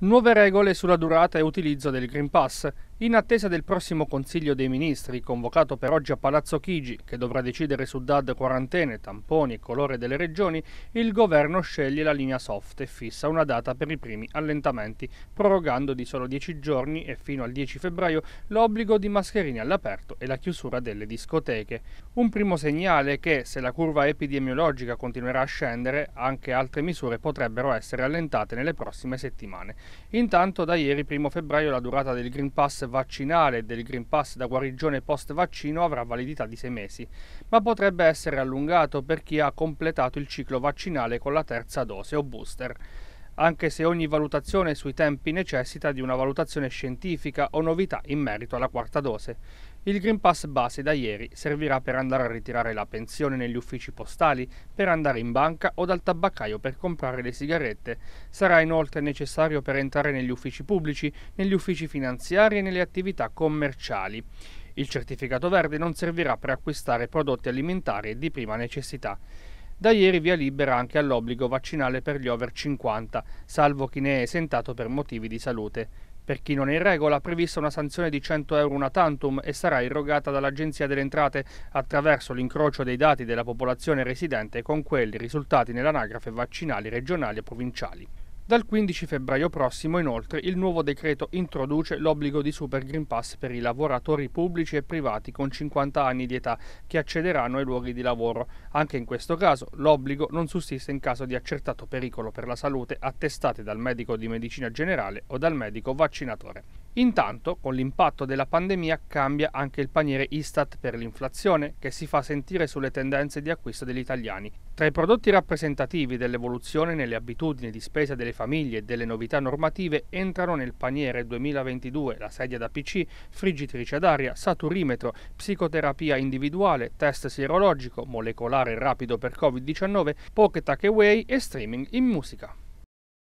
nuove regole sulla durata e utilizzo del Green Pass, in attesa del prossimo Consiglio dei Ministri, convocato per oggi a Palazzo Chigi, che dovrà decidere su DAD quarantene, tamponi e colore delle regioni, il governo sceglie la linea soft e fissa una data per i primi allentamenti, prorogando di solo 10 giorni e fino al 10 febbraio l'obbligo di mascherine all'aperto e la chiusura delle discoteche. Un primo segnale che, se la curva epidemiologica continuerà a scendere, anche altre misure potrebbero essere allentate nelle prossime settimane. Intanto da ieri, 1 febbraio, la durata del Green Pass vaccinale e del Green Pass da guarigione post vaccino avrà validità di sei mesi, ma potrebbe essere allungato per chi ha completato il ciclo vaccinale con la terza dose o booster anche se ogni valutazione sui tempi necessita di una valutazione scientifica o novità in merito alla quarta dose. Il Green Pass base da ieri servirà per andare a ritirare la pensione negli uffici postali, per andare in banca o dal tabaccaio per comprare le sigarette. Sarà inoltre necessario per entrare negli uffici pubblici, negli uffici finanziari e nelle attività commerciali. Il certificato verde non servirà per acquistare prodotti alimentari di prima necessità. Da ieri via libera anche all'obbligo vaccinale per gli over 50, salvo chi ne è esentato per motivi di salute. Per chi non è in regola è prevista una sanzione di 100 euro una tantum e sarà irrogata dall'Agenzia delle Entrate attraverso l'incrocio dei dati della popolazione residente con quelli risultati nell'anagrafe vaccinali regionali e provinciali. Dal 15 febbraio prossimo, inoltre, il nuovo decreto introduce l'obbligo di Super Green Pass per i lavoratori pubblici e privati con 50 anni di età che accederanno ai luoghi di lavoro. Anche in questo caso l'obbligo non sussiste in caso di accertato pericolo per la salute attestate dal medico di medicina generale o dal medico vaccinatore. Intanto, con l'impatto della pandemia cambia anche il paniere Istat per l'inflazione, che si fa sentire sulle tendenze di acquisto degli italiani. Tra i prodotti rappresentativi dell'evoluzione nelle abitudini di spesa delle famiglie e delle novità normative entrano nel paniere 2022 la sedia da PC, friggitrice ad aria, saturimetro, psicoterapia individuale, test sierologico, molecolare rapido per Covid-19, pocket takeaway e streaming in musica.